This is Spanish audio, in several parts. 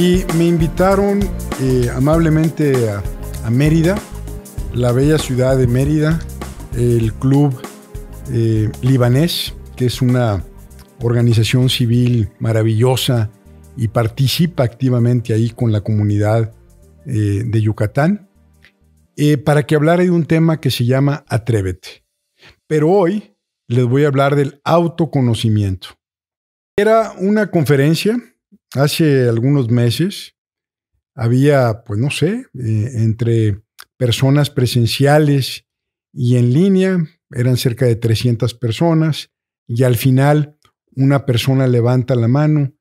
Y me invitaron eh, amablemente a, Mérida, la bella ciudad de Mérida, el club eh, libanés, que es una organización civil maravillosa y participa activamente ahí con la comunidad eh, de Yucatán, para que hablara de un tema que se llama Atrévete. Pero hoy les voy a hablar del autoconocimiento. Era una conferencia hace algunos meses había, pues no sé, eh, entre personas presenciales y en línea, eran cerca de 300 personas, y al final una persona levanta la mano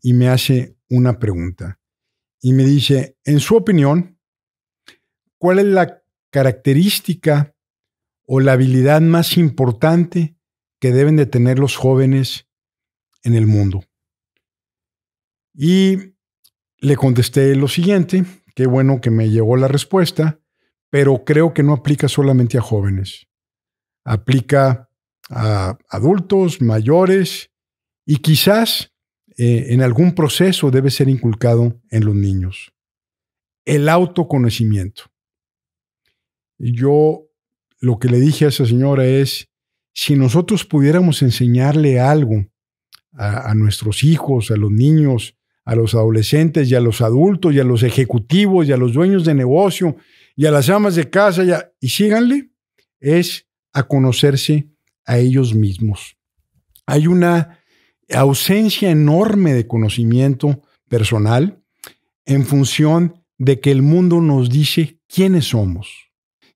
y me hace una pregunta. Y me dice, en su opinión, ¿cuál es la característica o la habilidad más importante que deben de tener los jóvenes en el mundo? Y le contesté lo siguiente, qué bueno que me llegó la respuesta, pero creo que no aplica solamente a jóvenes, aplica a adultos, mayores y quizás eh, en algún proceso debe ser inculcado en los niños. El autoconocimiento. Yo lo que le dije a esa señora es, si nosotros pudiéramos enseñarle algo a nuestros hijos, a los niños, a los adolescentes y a los adultos y a los ejecutivos y a los dueños de negocio y a las amas de casa y, y síganle, es a conocerse a ellos mismos. Hay una ausencia enorme de conocimiento personal en función de que el mundo nos dice quiénes somos.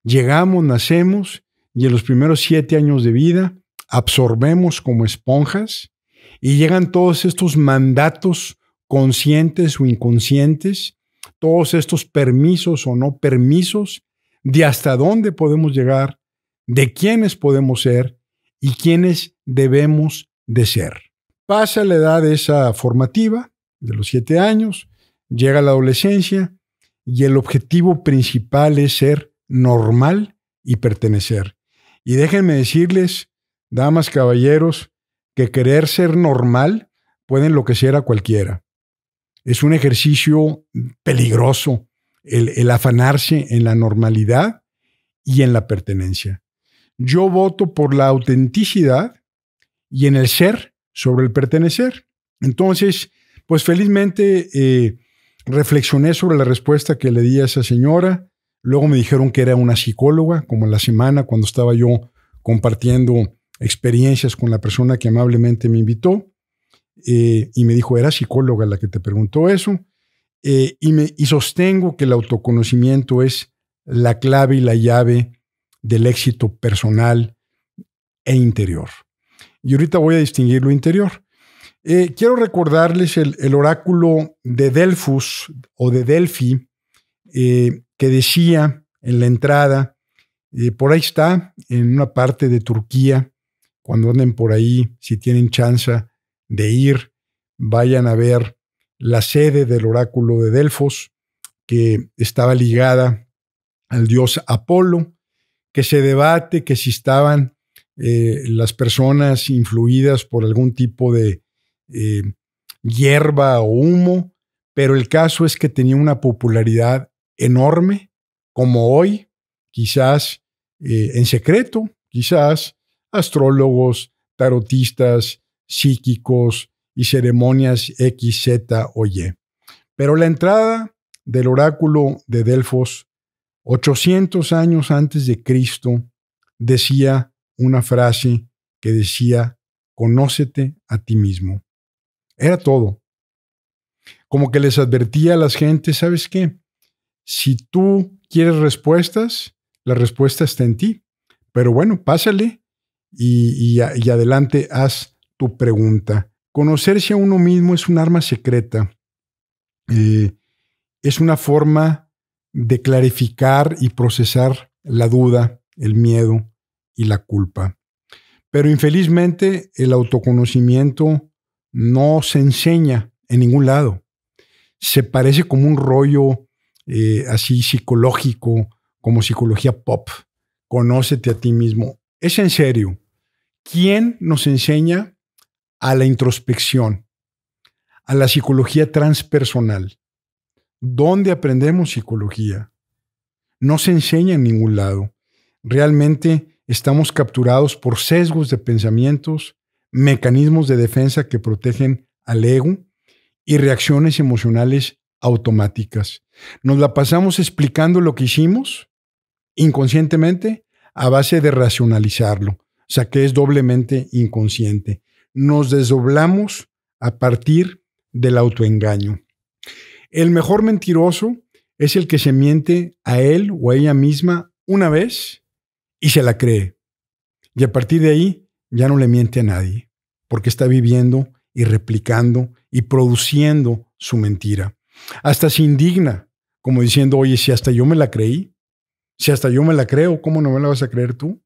Llegamos, nacemos y en los primeros siete años de vida absorbemos como esponjas y llegan todos estos mandatos conscientes o inconscientes, todos estos permisos o no permisos, de hasta dónde podemos llegar, de quiénes podemos ser y quiénes debemos de ser. Pasa la edad esa formativa, de los siete años, llega la adolescencia y el objetivo principal es ser normal y pertenecer. Y déjenme decirles, damas, caballeros, que querer ser normal puede enloquecer a cualquiera es un ejercicio peligroso el, afanarse en la normalidad y en la pertenencia. Yo voto por la autenticidad y en el ser sobre el pertenecer. Entonces, pues felizmente eh, reflexioné sobre la respuesta que le di a esa señora. Luego me dijeron que era una psicóloga, como la semana cuando estaba yo compartiendo experiencias con la persona que amablemente me invitó. Eh, y me dijo, era psicóloga la que te preguntó eso, eh, y, sostengo que el autoconocimiento es la clave y la llave del éxito personal e interior. Y ahorita voy a distinguir lo interior. Eh, quiero recordarles el, oráculo de Delfus o de Delphi, que decía en la entrada, por ahí está, en una parte de Turquía, cuando anden por ahí, si tienen chance, de ir, vayan a ver la sede del oráculo de Delfos, que estaba ligada al dios Apolo, que se debate que si estaban eh, las personas influidas por algún tipo de eh, hierba o humo, pero el caso es que tenía una popularidad enorme, como hoy, quizás eh, en secreto, quizás astrólogos, tarotistas, psíquicos y ceremonias X, Z o Y. Pero la entrada del oráculo de Delfos, 800 años antes de Cristo, decía una frase que decía, conócete a ti mismo. Era todo. Como que les advertía a las gentes, ¿sabes qué? Si tú quieres respuestas, la respuesta está en ti. Pero bueno, pásale y, y adelante haz tu pregunta. Conocerse a uno mismo es un arma secreta. Eh, es una forma de clarificar y procesar la duda, el miedo y la culpa. Pero infelizmente el autoconocimiento no se enseña en ningún lado. Se parece como un rollo eh, así psicológico, como psicología pop. Conócete a ti mismo. Es en serio. ¿Quién nos enseña a la introspección, a la psicología transpersonal. ¿Dónde aprendemos psicología? No se enseña en ningún lado. Realmente estamos capturados por sesgos de pensamientos, mecanismos de defensa que protegen al ego y reacciones emocionales automáticas. Nos la pasamos explicando lo que hicimos inconscientemente a base de racionalizarlo, o sea que es doblemente inconsciente nos desdoblamos a partir del autoengaño. El mejor mentiroso es el que se miente a él o a ella misma una vez y se la cree. Y a partir de ahí ya no le miente a nadie, porque está viviendo y replicando y produciendo su mentira. Hasta se indigna, como diciendo, oye, si hasta yo me la creí, si hasta yo me la creo, ¿cómo no me la vas a creer tú?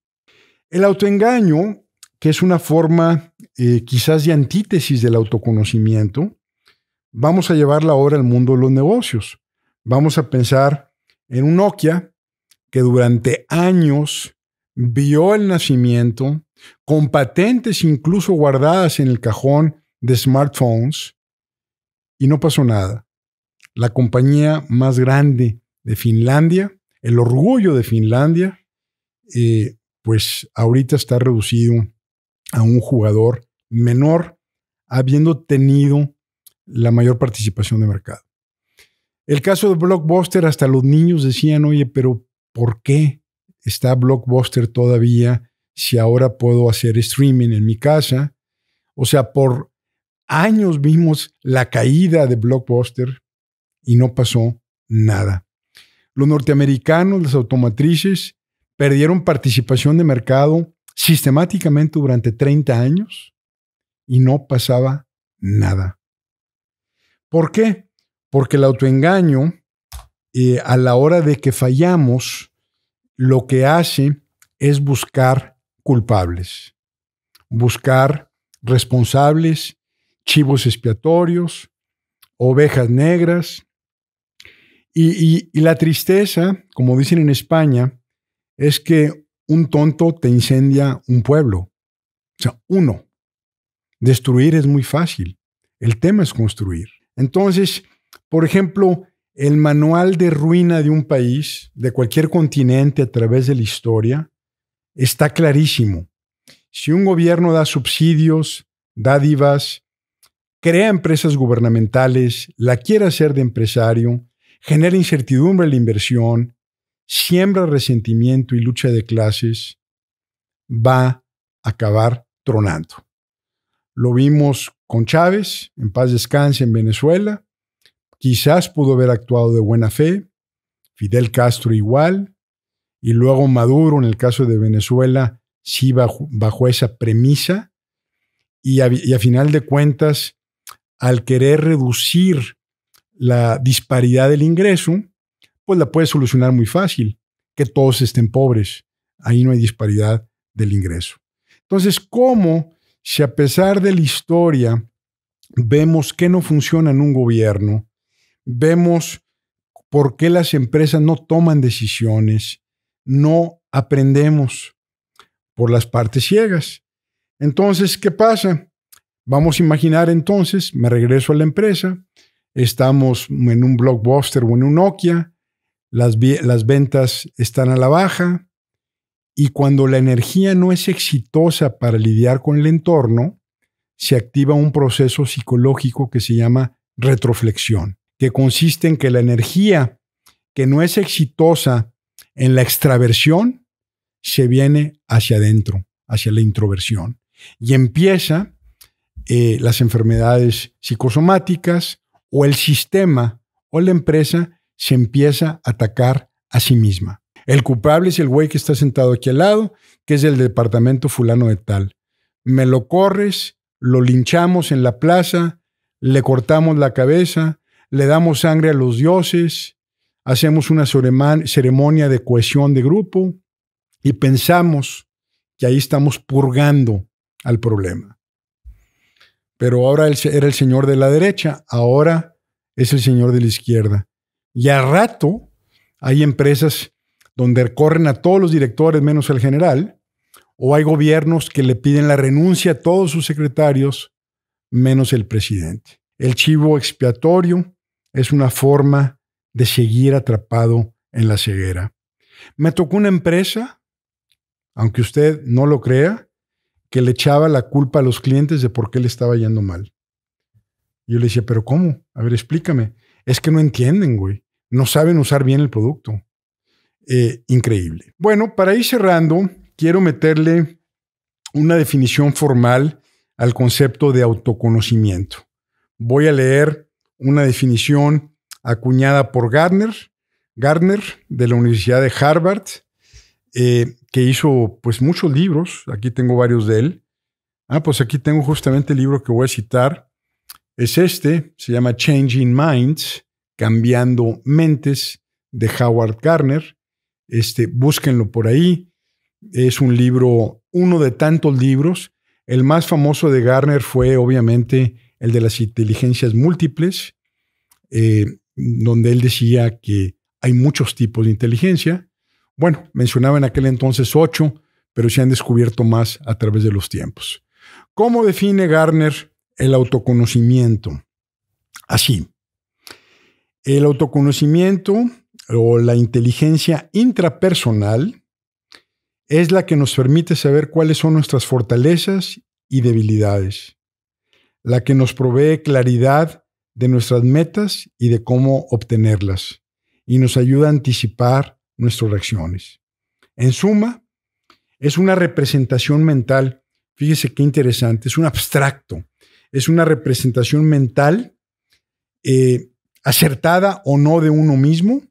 El autoengaño, que es una forma eh, quizás de antítesis del autoconocimiento, vamos a llevar la al mundo de los negocios. Vamos a pensar en un Nokia que durante años vio el nacimiento, con patentes incluso guardadas en el cajón de smartphones, y no pasó nada. La compañía más grande de Finlandia, el orgullo de Finlandia, eh, pues ahorita está reducido a un jugador menor, habiendo tenido la mayor participación de mercado. El caso de Blockbuster, hasta los niños decían, oye, pero ¿por qué está Blockbuster todavía si ahora puedo hacer streaming en mi casa? O sea, por años vimos la caída de Blockbuster y no pasó nada. Los norteamericanos, las automatrices, perdieron participación de mercado sistemáticamente durante 30 años y no pasaba nada. ¿Por qué? Porque el autoengaño, eh, a la hora de que fallamos, lo que hace es buscar culpables, buscar responsables, chivos expiatorios, ovejas negras. Y, y la tristeza, como dicen en España, es que un tonto te incendia un pueblo. O sea, uno. Destruir es muy fácil. El tema es construir. Entonces, por ejemplo, el manual de ruina de un país, de cualquier continente a través de la historia, está clarísimo. Si un gobierno da subsidios, dádivas, crea empresas gubernamentales, la quiere hacer de empresario, genera incertidumbre en la inversión, siembra resentimiento y lucha de clases, va a acabar tronando. Lo vimos con Chávez, en paz descanse, en Venezuela. Quizás pudo haber actuado de buena fe. Fidel Castro igual. Y luego Maduro, en el caso de Venezuela, sí bajo, esa premisa. y a final de cuentas, al querer reducir la disparidad del ingreso, pues la puede solucionar muy fácil, que todos estén pobres. Ahí no hay disparidad del ingreso. Entonces, ¿cómo si a pesar de la historia vemos que no funciona en un gobierno, vemos por qué las empresas no toman decisiones, no aprendemos por las partes ciegas. Entonces, ¿qué pasa? Vamos a imaginar entonces, me regreso a la empresa, estamos en un blockbuster o en un Nokia, las, las ventas están a la baja, y cuando la energía no es exitosa para lidiar con el entorno, se activa un proceso psicológico que se llama retroflexión, que consiste en que la energía que no es exitosa en la extraversión se viene hacia adentro, hacia la introversión. Y empieza eh, las enfermedades psicosomáticas o el sistema o la empresa se empieza a atacar a sí misma. El culpable es el güey que está sentado aquí al lado, que es del departamento fulano de tal. Me lo corres, lo linchamos en la plaza, le cortamos la cabeza, le damos sangre a los dioses, hacemos una ceremonia de cohesión de grupo y pensamos que ahí estamos purgando al problema. Pero ahora era el señor de la derecha, ahora es el señor de la izquierda. Y a rato hay empresas donde corren a todos los directores menos el general, o hay gobiernos que le piden la renuncia a todos sus secretarios menos el presidente. El chivo expiatorio es una forma de seguir atrapado en la ceguera. Me tocó una empresa, aunque usted no lo crea, que le echaba la culpa a los clientes de por qué le estaba yendo mal. Yo le decía, pero ¿cómo? A ver, explícame. Es que no entienden, güey. No saben usar bien el producto. Eh, increíble. Bueno, para ir cerrando, quiero meterle una definición formal al concepto de autoconocimiento. Voy a leer una definición acuñada por Gardner, Gardner de la Universidad de Harvard, eh, que hizo pues muchos libros. Aquí tengo varios de él. Ah, pues aquí tengo justamente el libro que voy a citar. Es este, se llama Changing Minds, Cambiando Mentes, de Howard Gardner. Este, búsquenlo por ahí. Es un libro, uno de tantos libros. El más famoso de Garner fue, obviamente, el de las inteligencias múltiples, eh, donde él decía que hay muchos tipos de inteligencia. Bueno, mencionaba en aquel entonces ocho, pero se han descubierto más a través de los tiempos. ¿Cómo define Garner el autoconocimiento? Así. El autoconocimiento o la inteligencia intrapersonal es la que nos permite saber cuáles son nuestras fortalezas y debilidades, la que nos provee claridad de nuestras metas y de cómo obtenerlas, y nos ayuda a anticipar nuestras reacciones. En suma, es una representación mental, fíjese qué interesante, es un abstracto, es una representación mental eh, acertada o no de uno mismo,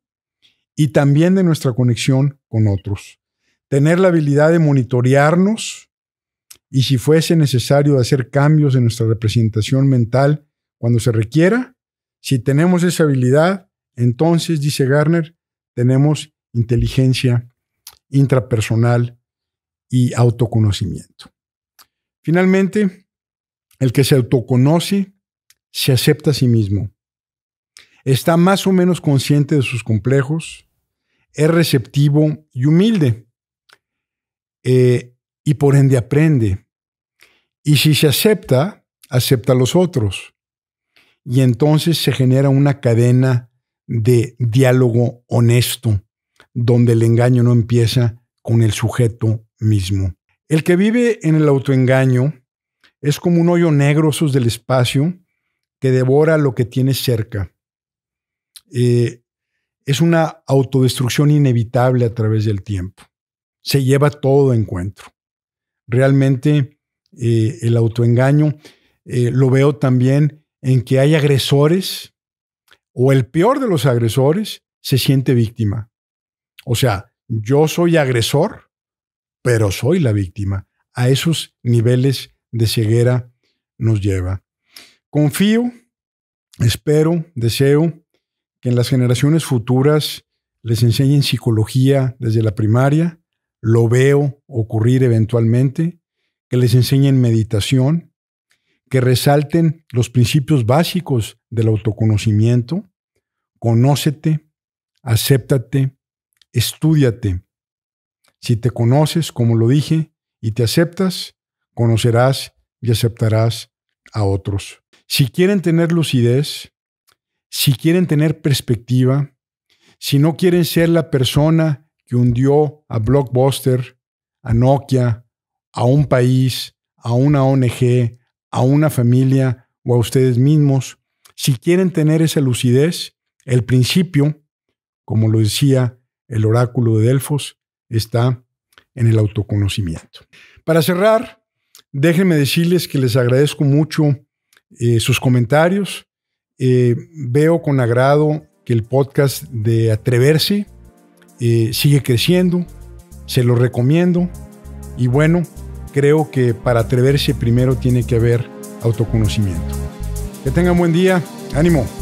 y también de nuestra conexión con otros. Tener la habilidad de monitorearnos y si fuese necesario hacer cambios en nuestra representación mental cuando se requiera, si tenemos esa habilidad, entonces, dice Garner, tenemos inteligencia intrapersonal y autoconocimiento. Finalmente, el que se autoconoce se acepta a sí mismo. Está más o menos consciente de sus complejos, es receptivo y humilde, eh, y por ende aprende. Y si se acepta, acepta a los otros. Y entonces se genera una cadena de diálogo honesto, donde el engaño no empieza con el sujeto mismo. El que vive en el autoengaño es como un hoyo negro del espacio que devora lo que tiene cerca. Eh, es una autodestrucción inevitable a través del tiempo. Se lleva todo encuentro. Realmente eh, el autoengaño eh, lo veo también en que hay agresores o el peor de los agresores se siente víctima. O sea, yo soy agresor, pero soy la víctima. A esos niveles de ceguera nos lleva. Confío, espero, deseo que en las generaciones futuras les enseñen psicología desde la primaria, lo veo ocurrir eventualmente, que les enseñen meditación, que resalten los principios básicos del autoconocimiento, conócete, acéptate, estudiate Si te conoces, como lo dije, y te aceptas, conocerás y aceptarás a otros. Si quieren tener lucidez, si quieren tener perspectiva, si no quieren ser la persona que hundió a Blockbuster, a Nokia, a un país, a una ONG, a una familia o a ustedes mismos, si quieren tener esa lucidez, el principio, como lo decía el oráculo de Delfos, está en el autoconocimiento. Para cerrar, déjenme decirles que les agradezco mucho eh, sus comentarios, eh, veo con agrado que el podcast de Atreverse eh, sigue creciendo, se lo recomiendo y bueno, creo que para atreverse primero tiene que haber autoconocimiento. Que tengan buen día, ánimo.